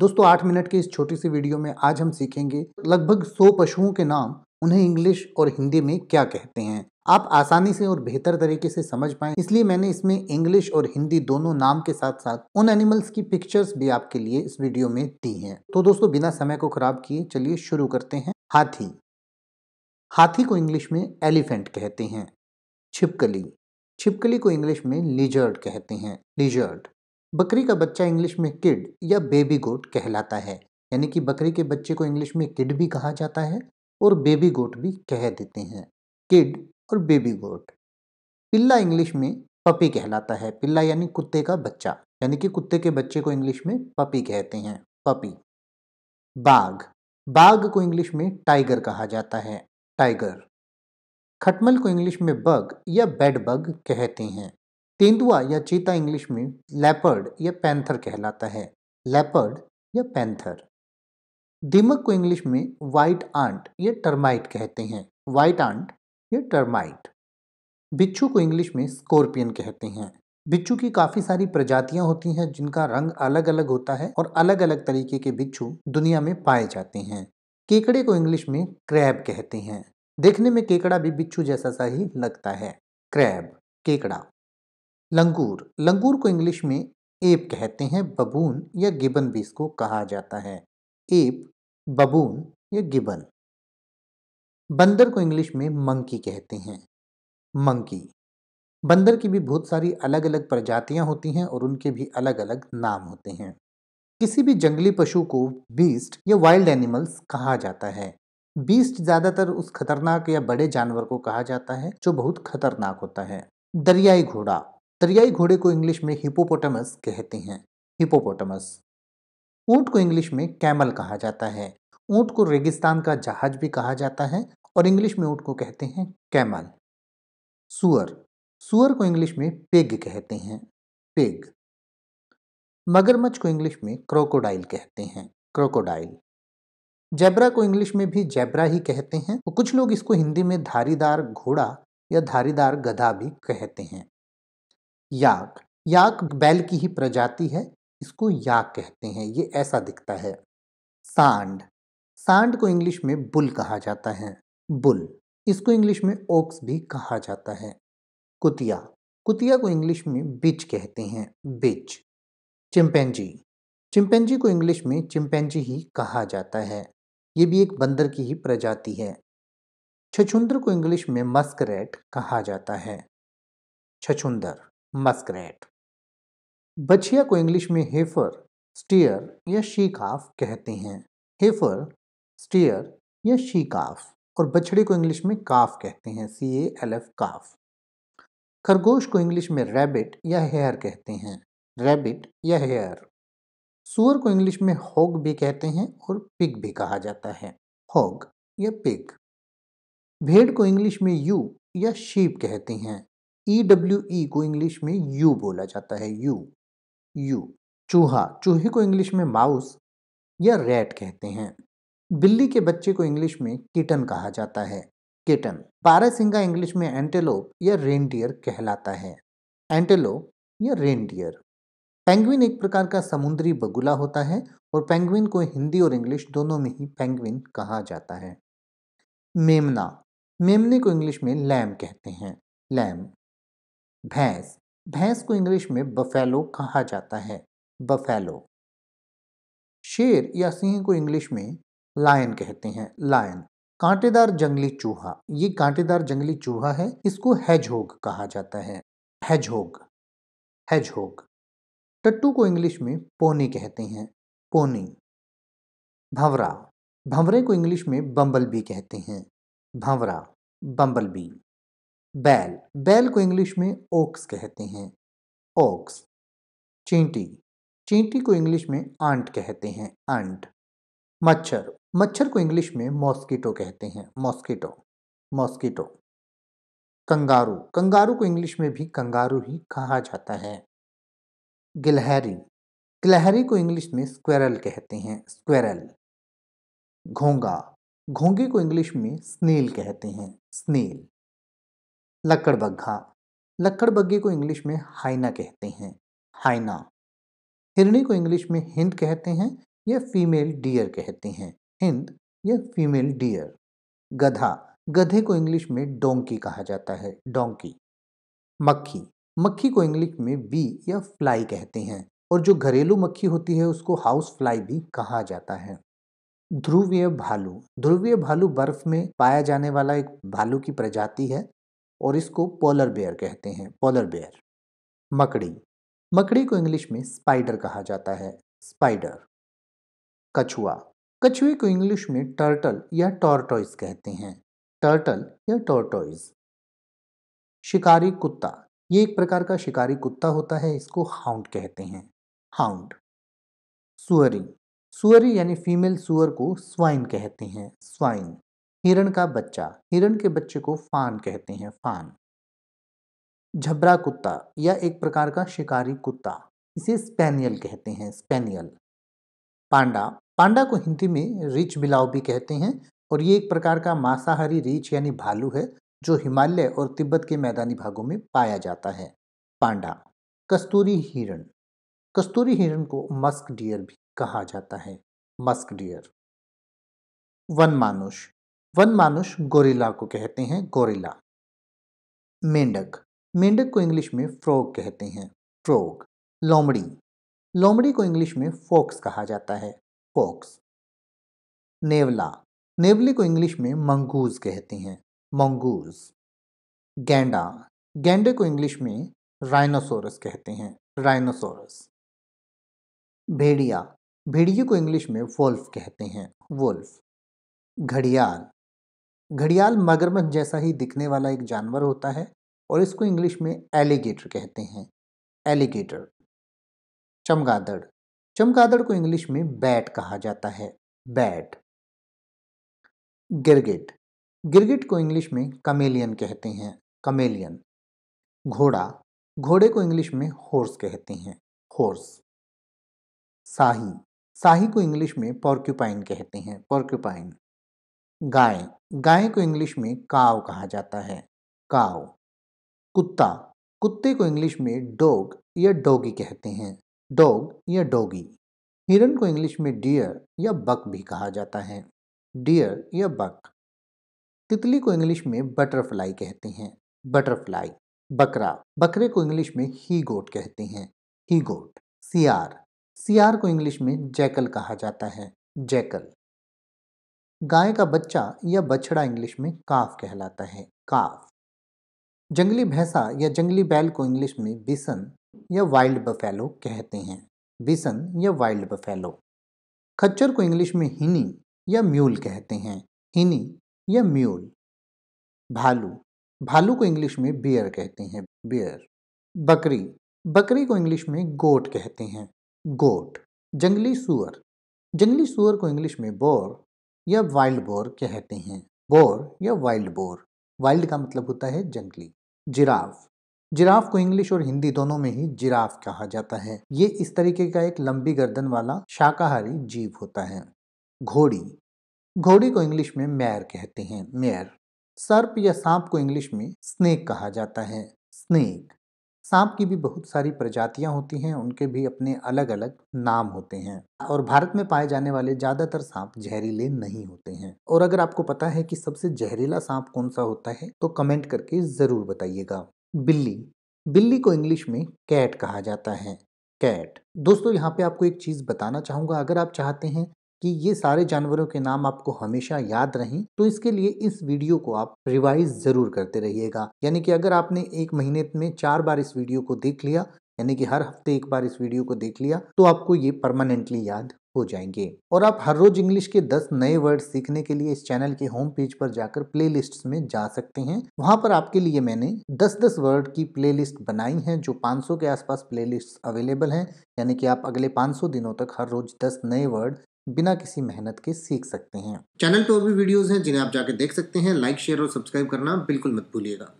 दोस्तों आठ मिनट के इस छोटी सी वीडियो में आज हम सीखेंगे लगभग सौ पशुओं के नाम उन्हें इंग्लिश और हिंदी में क्या कहते हैं आप आसानी से और बेहतर तरीके से समझ पाए इसलिए मैंने इसमें इंग्लिश और हिंदी दोनों नाम के साथ साथ उन एनिमल्स की पिक्चर्स भी आपके लिए इस वीडियो में दी हैं तो दोस्तों बिना समय को खराब किए चलिए शुरू करते हैं हाथी हाथी को इंग्लिश में एलिफेंट कहते हैं छिपकली छिपकली को इंग्लिश में लिजर्ड कहते हैं लिजर्ड बकरी का बच्चा इंग्लिश में किड या बेबी गोट कहलाता है यानी कि बकरी के बच्चे को इंग्लिश में किड भी कहा जाता है और बेबी गोट भी कह देते हैं किड और बेबी गोट पिल्ला इंग्लिश में पपी कहलाता है पिल्ला यानी कुत्ते का बच्चा यानी कि कुत्ते के बच्चे को इंग्लिश में पपी कहते हैं पपी बाघ बाघ को इंग्लिश में टाइगर कहा जाता है टाइगर खटमल को इंग्लिश में बग या बेड बग कहते हैं तेंदुआ या चीता इंग्लिश में लेपर्ड या पैंथर कहलाता है लेपर्ड या पैंथर दीमक को इंग्लिश में वाइट आंट या टर्माइट कहते हैं वाइट आंट या टर्माइट बिच्छू को इंग्लिश में स्कॉर्पियन कहते हैं बिच्छू की काफ़ी सारी प्रजातियां होती हैं जिनका रंग अलग अलग होता है और अलग अलग तरीके के बिच्छू दुनिया में पाए जाते हैं केकड़े को इंग्लिश में क्रैब कहते हैं देखने में केकड़ा भी बिच्छू जैसा सा ही लगता है क्रैब केकड़ा लंगूर लंगूर को इंग्लिश में एप कहते हैं बबून या गिबन भी इसको कहा जाता है एप बबून या गिबन बंदर को इंग्लिश में मंकी कहते हैं मंकी बंदर की भी बहुत सारी अलग अलग प्रजातियां होती हैं और उनके भी अलग अलग नाम होते हैं किसी भी जंगली पशु को बीस्ट या वाइल्ड एनिमल्स कहा जाता है बीस्ट ज़्यादातर उस खतरनाक या बड़े जानवर को कहा जाता है जो बहुत खतरनाक होता है दरियाई घोड़ा दरियाई घोड़े को इंग्लिश में हिपोपोटमस कहते हैं हिपोपोटमस ऊंट को इंग्लिश में कैमल कहा जाता है ऊँट को रेगिस्तान का जहाज भी कहा जाता है और इंग्लिश में ऊंट को कहते हैं कैमल सुअर सुअर को इंग्लिश में पेग कहते हैं पेग मगरमच्छ को इंग्लिश में क्रोकोडाइल कहते हैं क्रोकोडाइल जैबरा को इंग्लिश में भी जैबरा ही कहते हैं और कुछ लोग इसको हिंदी में धारीदार घोड़ा या धारीदार गधा भी कहते हैं याक याक बैल की ही प्रजाति है इसको याक कहते हैं ये ऐसा दिखता है सांड सांड को इंग्लिश में बुल कहा जाता है बुल इसको इंग्लिश में ओक्स भी कहा जाता है कुतिया कुतिया को इंग्लिश में बिच कहते हैं बिच चिंपैंजी चिंपैंजी को इंग्लिश में चिंपैंजी ही कहा जाता है ये भी एक बंदर की ही प्रजाति है छछुंदर को इंग्लिश में मस्करेट कहा जाता है छछुंदर मस्करेट बछिया को इंग्लिश में हेफर स्टीयर या शीकाफ कहते हैं हेफर स्टीयर या शीकाफ और बछड़े को इंग्लिश में काफ कहते हैं सी ए एल एफ काफ खरगोश को इंग्लिश में रैबिट या हेयर कहते हैं रैबिट या हेयर सुअर को इंग्लिश में हॉग भी कहते हैं और पिग भी कहा जाता है हॉग या पिग भेड़ को इंग्लिश में यू या शीप कहते हैं ई डब्ल्यू ई को इंग्लिश में यू बोला जाता है यू यू चूहा चूहे को इंग्लिश में माउस या रैट कहते हैं बिल्ली के बच्चे को इंग्लिश में किटन कहा जाता है किटन सिंगा इंग्लिश में एंटेलोप या रेनडियर कहलाता है एंटेलोप या रेनडियर पेंगुइन एक प्रकार का समुद्री बगुला होता है और पेंगुइन को हिंदी और इंग्लिश दोनों में ही पेंगुइन कहा जाता है मेमना मेमने को इंग्लिश में लैम कहते हैं लैम भैंस भैंस को इंग्लिश में बफेलो कहा जाता है बफेलो शेर या सिंह को इंग्लिश में लायन कहते हैं लायन कांटेदार जंगली चूहा ये कांटेदार जंगली चूहा है इसको हैजहोग कहा जाता है हैजहोग हैजहोग टट्टू को इंग्लिश में पोनी कहते हैं पोनी भंवरा भंवरे को इंग्लिश में बम्बल बी कहते हैं भंवरा बम्बल बी बैल बैल को इंग्लिश में ओक्स कहते हैं ओक्स चींटी चींटी को इंग्लिश में आंट कहते हैं आंट मच्छर मच्छर को इंग्लिश में मॉस्किटो कहते हैं मॉस्किटो मॉस्किटो कंगारू कंगारू को इंग्लिश में भी कंगारू ही कहा जाता है गिलहरी गिलहरी को इंग्लिश में स्क्वेरल कहते हैं स्क्वेरल घोंगा घोंगे को इंग्लिश में स्नेल कहते हैं स्नेल लक्कड़बग्घा लक्कड़बग्घे को इंग्लिश में हाइना कहते हैं हाइना हिरणी को इंग्लिश में हिंद कहते हैं या फीमेल डियर कहते हैं हिंद या फीमेल डियर गधा गधे को इंग्लिश में डोंकी कहा जाता है डोंकी मक्खी मक्खी को इंग्लिश में बी या फ्लाई कहते हैं और जो घरेलू मक्खी होती है उसको हाउस फ्लाई भी कहा जाता है ध्रुवीय भालू ध्रुवीय भालू बर्फ में पाया जाने वाला एक भालू की प्रजाति है और इसको पोलर बेयर कहते हैं पोलर बेयर मकड़ी मकड़ी को इंग्लिश में स्पाइडर कहा जाता है स्पाइडर कछुआ कछुए को इंग्लिश में टर्टल या टॉर्टोइस कहते हैं टर्टल या टॉर्टोइस शिकारी कुत्ता ये एक प्रकार का शिकारी कुत्ता होता है इसको हाउंड कहते हैं हाउंड सुअरी सुअरी यानी फीमेल सुअर को स्वाइन कहते हैं स्वाइन हिरण का बच्चा हिरण के बच्चे को फान कहते हैं फान झबरा कुत्ता या एक प्रकार का शिकारी कुत्ता इसे स्पैनियल कहते हैं स्पैनियल पांडा पांडा को हिंदी में रिच बिलाव भी कहते हैं और ये एक प्रकार का मांसाहारी रिच यानी भालू है जो हिमालय और तिब्बत के मैदानी भागों में पाया जाता है पांडा कस्तूरी हिरण कस्तूरी हिरण को मस्क डियर भी कहा जाता है मस्क डियर वन मानुष वन मानुष गोरिल्ला को कहते हैं गोरिल्ला मेंढक मेंढक को इंग्लिश में फ्रॉग कहते हैं फ्रॉग लोमड़ी लोमड़ी को इंग्लिश में फोक्स कहा जाता है फोक्स नेवला नेवले को इंग्लिश में मंगूज कहते हैं मंगूज गेंडा गेंडे को इंग्लिश में राइनोसोरस कहते हैं राइनोसोरस भेड़िया भेड़िए को इंग्लिश में वोल्फ कहते हैं वोल्फ घड़ियाल घड़ियाल मगरमच्छ जैसा ही दिखने वाला एक जानवर होता है और इसको इंग्लिश में एलिगेटर कहते हैं एलिगेटर चमगादड़ चमगादड़ को इंग्लिश में बैट कहा जाता है बैट गिरगिट गिरगिट को इंग्लिश में कमेलियन कहते हैं कमेलियन घोड़ा घोड़े को इंग्लिश में हॉर्स कहते हैं हॉर्स शाही साही को इंग्लिश में पॉर्क्यूपाइन कहते हैं पॉर्क्यूपाइन गाय गाय को इंग्लिश में काव कहा जाता है काव कुत्ता कुत्ते को इंग्लिश में डॉग या डॉगी कहते हैं डॉग या डॉगी हिरन को इंग्लिश में डियर या बक भी कहा जाता है डियर या बक तितली को इंग्लिश में बटरफ्लाई कहते हैं बटरफ्लाई बकरा बकरे को इंग्लिश में ही गोट कहते हैं ही गोट सियार सियार को इंग्लिश में जैकल कहा जाता है जैकल गाय का बच्चा या बछड़ा इंग्लिश में काफ कहलाता है काफ जंगली भैंसा या जंगली बैल को इंग्लिश में बिसन या वाइल्ड बफेलो कहते हैं बिसन या वाइल्ड बफेलो खच्चर को इंग्लिश में हिनी या म्यूल कहते हैं हिनी या म्यूल भालू भालू को इंग्लिश में बियर कहते हैं बियर बकरी बकरी को इंग्लिश में गोट कहते हैं गोट जंगली सुअर जंगली सुअर को इंग्लिश में बोर या वाइल्ड बोर कहते हैं बोर या वाइल्ड बोर वाइल्ड का मतलब होता है जंगली जिराफ जिराफ को इंग्लिश और हिंदी दोनों में ही जिराफ कहा जाता है ये इस तरीके का एक लंबी गर्दन वाला शाकाहारी जीव होता है घोड़ी घोड़ी को इंग्लिश में मैर कहते हैं मैर सर्प या सांप को इंग्लिश में स्नेक कहा जाता है स्नेक सांप की भी बहुत सारी प्रजातियां होती हैं उनके भी अपने अलग अलग नाम होते हैं और भारत में पाए जाने वाले ज़्यादातर सांप जहरीले नहीं होते हैं और अगर आपको पता है कि सबसे जहरीला सांप कौन सा होता है तो कमेंट करके ज़रूर बताइएगा बिल्ली बिल्ली को इंग्लिश में कैट कहा जाता है कैट दोस्तों यहाँ पे आपको एक चीज़ बताना चाहूंगा अगर आप चाहते हैं कि ये सारे जानवरों के नाम आपको हमेशा याद रहें तो इसके लिए इस वीडियो को आप रिवाइज ज़रूर करते रहिएगा यानी कि अगर आपने एक महीने में चार बार इस वीडियो को देख लिया यानी कि हर हफ्ते एक बार इस वीडियो को देख लिया तो आपको ये परमानेंटली याद हो जाएंगे और आप हर रोज इंग्लिश के 10 नए वर्ड सीखने के लिए इस चैनल के होम पेज पर जाकर प्लेलिस्ट्स में जा सकते हैं वहां पर आपके लिए मैंने 10-10 वर्ड की प्लेलिस्ट बनाई है जो 500 के आसपास प्लेलिस्ट्स अवेलेबल हैं यानी कि आप अगले 500 दिनों तक हर रोज 10 नए वर्ड बिना किसी मेहनत के सीख सकते हैं चैनल पर और भी वीडियोस हैं जिन्हें आप जाके देख सकते हैं लाइक शेयर और सब्सक्राइब करना बिल्कुल मत भूलिएगा